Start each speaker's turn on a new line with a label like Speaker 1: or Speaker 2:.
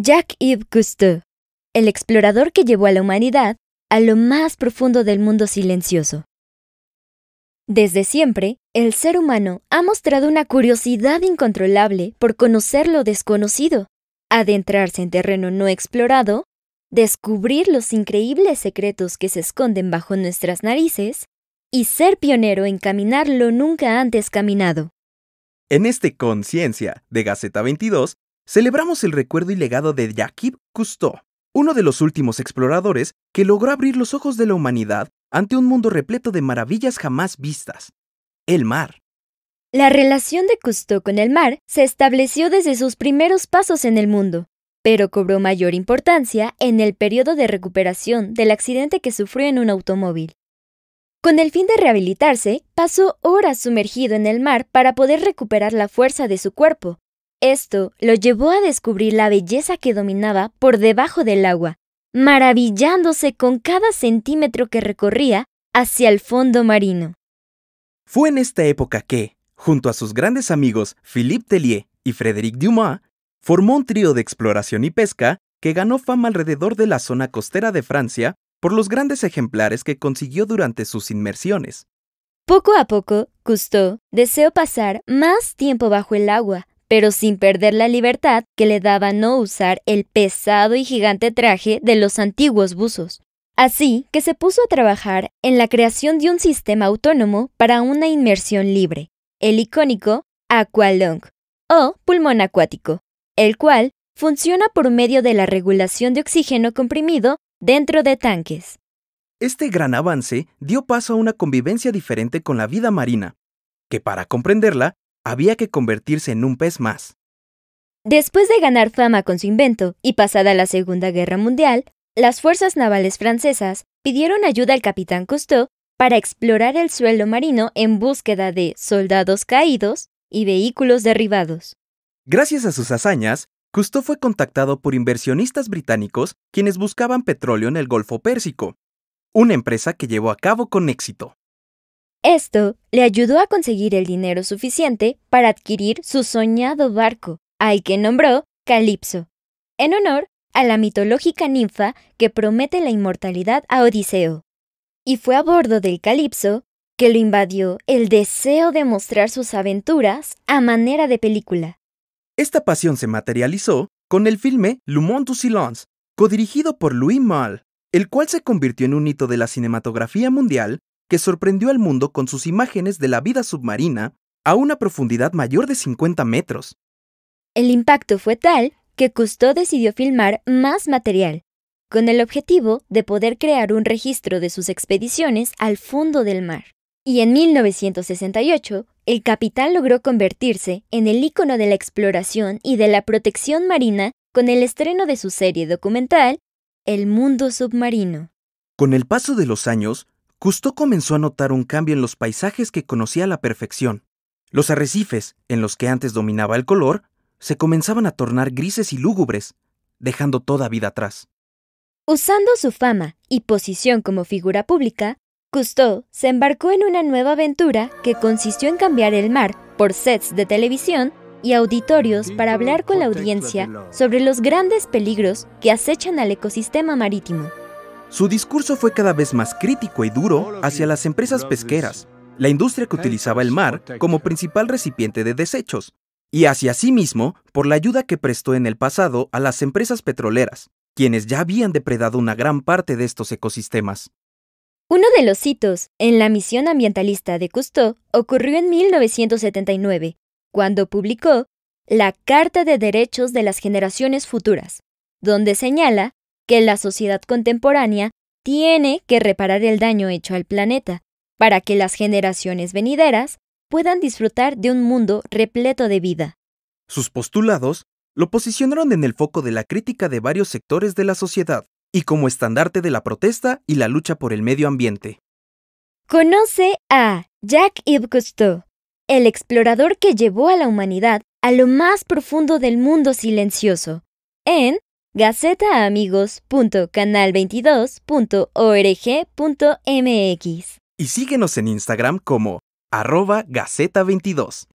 Speaker 1: Jacques-Yves Cousteau, el explorador que llevó a la humanidad a lo más profundo del mundo silencioso. Desde siempre, el ser humano ha mostrado una curiosidad incontrolable por conocer lo desconocido, adentrarse en terreno no explorado, descubrir los increíbles secretos que se esconden bajo nuestras narices y ser pionero en caminar lo nunca antes caminado.
Speaker 2: En este Conciencia de Gaceta 22 celebramos el recuerdo y legado de Jacques Cousteau, uno de los últimos exploradores que logró abrir los ojos de la humanidad ante un mundo repleto de maravillas jamás vistas, el mar.
Speaker 1: La relación de Cousteau con el mar se estableció desde sus primeros pasos en el mundo, pero cobró mayor importancia en el periodo de recuperación del accidente que sufrió en un automóvil. Con el fin de rehabilitarse, pasó horas sumergido en el mar para poder recuperar la fuerza de su cuerpo, esto lo llevó a descubrir la belleza que dominaba por debajo del agua, maravillándose con cada centímetro que recorría hacia el fondo marino.
Speaker 2: Fue en esta época que, junto a sus grandes amigos Philippe Tellier y Frédéric Dumas, formó un trío de exploración y pesca que ganó fama alrededor de la zona costera de Francia por los grandes ejemplares que consiguió durante sus inmersiones.
Speaker 1: Poco a poco, Cousteau deseó pasar más tiempo bajo el agua pero sin perder la libertad que le daba no usar el pesado y gigante traje de los antiguos buzos. Así que se puso a trabajar en la creación de un sistema autónomo para una inmersión libre, el icónico Aqualung, o pulmón acuático, el cual funciona por medio de la regulación de oxígeno comprimido dentro de tanques. Este
Speaker 2: gran avance dio paso a una convivencia diferente con la vida marina, que para comprenderla había que convertirse en un pez más.
Speaker 1: Después de ganar fama con su invento y pasada la Segunda Guerra Mundial, las fuerzas navales francesas pidieron ayuda al capitán Cousteau para explorar el suelo marino en búsqueda de soldados caídos y vehículos derribados.
Speaker 2: Gracias a sus hazañas, Cousteau fue contactado por inversionistas británicos quienes buscaban petróleo en el Golfo Pérsico, una empresa que llevó a cabo con éxito.
Speaker 1: Esto le ayudó a conseguir el dinero suficiente para adquirir su soñado barco, al que nombró Calipso, en honor a la mitológica ninfa que promete la inmortalidad a Odiseo. Y fue a bordo del Calipso que lo invadió el deseo de mostrar sus aventuras a manera de película.
Speaker 2: Esta pasión se materializó con el filme Le Monde du Silence, codirigido por Louis Malle, el cual se convirtió en un hito de la cinematografía mundial que sorprendió al mundo con sus imágenes de la vida submarina a una profundidad mayor de 50 metros.
Speaker 1: El impacto fue tal que Cousteau decidió filmar más material, con el objetivo de poder crear un registro de sus expediciones al fondo del mar. Y en 1968, el capitán logró convertirse en el ícono de la exploración y de la protección marina con el estreno de su serie documental El mundo submarino.
Speaker 2: Con el paso de los años, Cousteau comenzó a notar un cambio en los paisajes que conocía a la perfección. Los arrecifes, en los que antes dominaba el color, se comenzaban a tornar grises y lúgubres, dejando toda vida atrás.
Speaker 1: Usando su fama y posición como figura pública, Cousteau se embarcó en una nueva aventura que consistió en cambiar el mar por sets de televisión y auditorios para hablar con la audiencia sobre los grandes peligros que acechan al ecosistema marítimo.
Speaker 2: Su discurso fue cada vez más crítico y duro hacia las empresas pesqueras, la industria que utilizaba el mar como principal recipiente de desechos, y hacia sí mismo por la ayuda que prestó en el pasado a las empresas petroleras, quienes ya habían depredado una gran parte de estos ecosistemas.
Speaker 1: Uno de los hitos en la misión ambientalista de Cousteau ocurrió en 1979, cuando publicó la Carta de Derechos de las Generaciones Futuras, donde señala que la sociedad contemporánea tiene que reparar el daño hecho al planeta, para que las generaciones venideras puedan disfrutar de un mundo repleto de vida.
Speaker 2: Sus postulados lo posicionaron en el foco de la crítica de varios sectores de la sociedad y como estandarte de la protesta y la lucha por el medio ambiente.
Speaker 1: Conoce a Jacques Yves Cousteau, el explorador que llevó a la humanidad a lo más profundo del mundo silencioso, en gacetaamigoscanal 22orgmx
Speaker 2: y síguenos en Instagram como arroba Gaceta22.